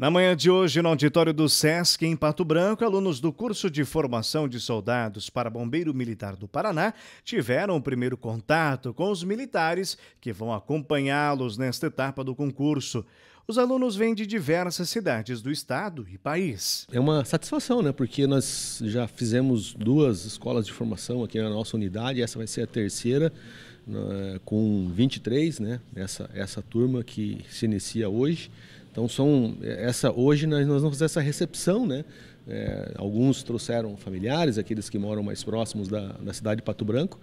Na manhã de hoje, no auditório do SESC, em Pato Branco, alunos do curso de formação de soldados para Bombeiro Militar do Paraná tiveram o primeiro contato com os militares que vão acompanhá-los nesta etapa do concurso. Os alunos vêm de diversas cidades do estado e país. É uma satisfação, né? Porque nós já fizemos duas escolas de formação aqui na nossa unidade, essa vai ser a terceira, né, com 23, né? Essa, essa turma que se inicia hoje. Então são é, essa hoje nós, nós vamos fazer essa recepção, né? É, alguns trouxeram familiares, aqueles que moram mais próximos da, da cidade de Pato Branco,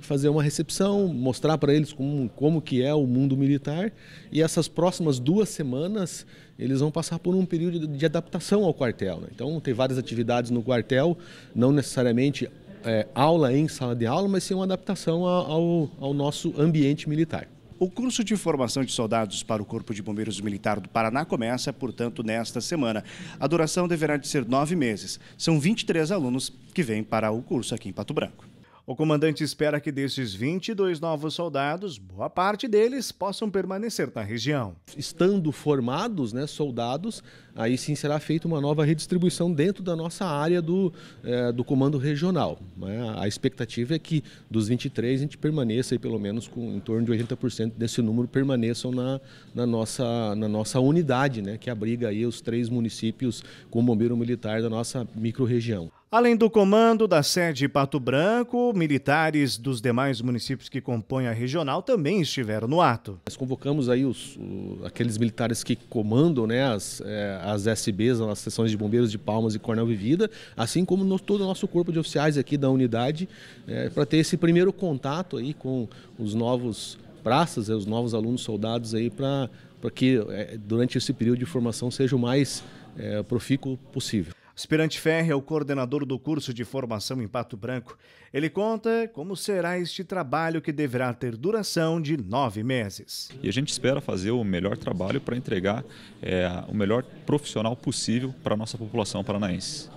fazer uma recepção, mostrar para eles como, como que é o mundo militar. E essas próximas duas semanas eles vão passar por um período de, adaptação ao quartel. Né? Então tem várias atividades no quartel, não necessariamente é, aula em sala de aula, mas sim uma adaptação ao, ao nosso ambiente militar. O curso de formação de soldados para o Corpo de Bombeiros Militar do Paraná começa, portanto, nesta semana. A duração deverá de ser nove meses. São 23 alunos que vêm para o curso aqui em Pato Branco. O comandante espera que desses 22 novos soldados, boa parte deles possam permanecer na região. Estando formados, né, soldados, aí sim será feita uma nova redistribuição dentro da nossa área do, é, do comando regional. Né? A expectativa é que dos 23 a gente permaneça, aí, pelo menos com em torno de 80% desse número permaneçam na, na, nossa, na nossa unidade, né, que abriga aí os três municípios com o bombeiro militar da nossa microrregião. Além do comando da sede Pato Branco, militares dos demais municípios que compõem a regional também estiveram no ato. Nós convocamos aí os, o, aqueles militares que comandam né, as, é, as SBs, as seções de bombeiros de Palmas e Cornel Vivida, assim como no, todo o nosso corpo de oficiais aqui da unidade, é, eh, para ter esse primeiro contato aí com os novos praças, eh, os novos alunos soldados aí para que durante esse período de formação seja o mais é, profícuo possível. Esperante Ferre é o coordenador do curso de formação em Pato Branco. Ele conta como será este trabalho que deverá ter duração de nove meses. E a gente espera fazer o melhor trabalho para entregar é, o melhor profissional possível para a nossa população paranaense.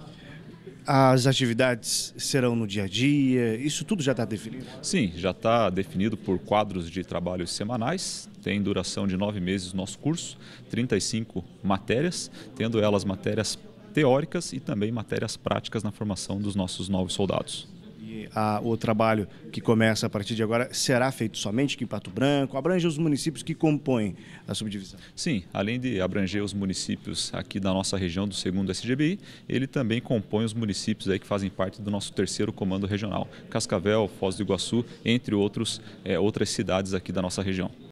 As atividades serão no dia a dia, isso tudo já está definido? Sim, já está definido por quadros de trabalhos semanais, tem duração de nove meses o nosso curso, 35 matérias, tendo elas matérias teóricas e também matérias práticas na formação dos nossos novos soldados. a, ah, o trabalho que começa a partir de agora será feito somente aqui em Pato Branco? Abrange os municípios que compõem a subdivisão? Sim, além de abranger os municípios aqui da nossa região do segundo SGBI, ele também compõe os municípios aí que fazem parte do nosso terceiro comando regional, Cascavel, Foz do Iguaçu, entre outros, é, outras cidades aqui da nossa região.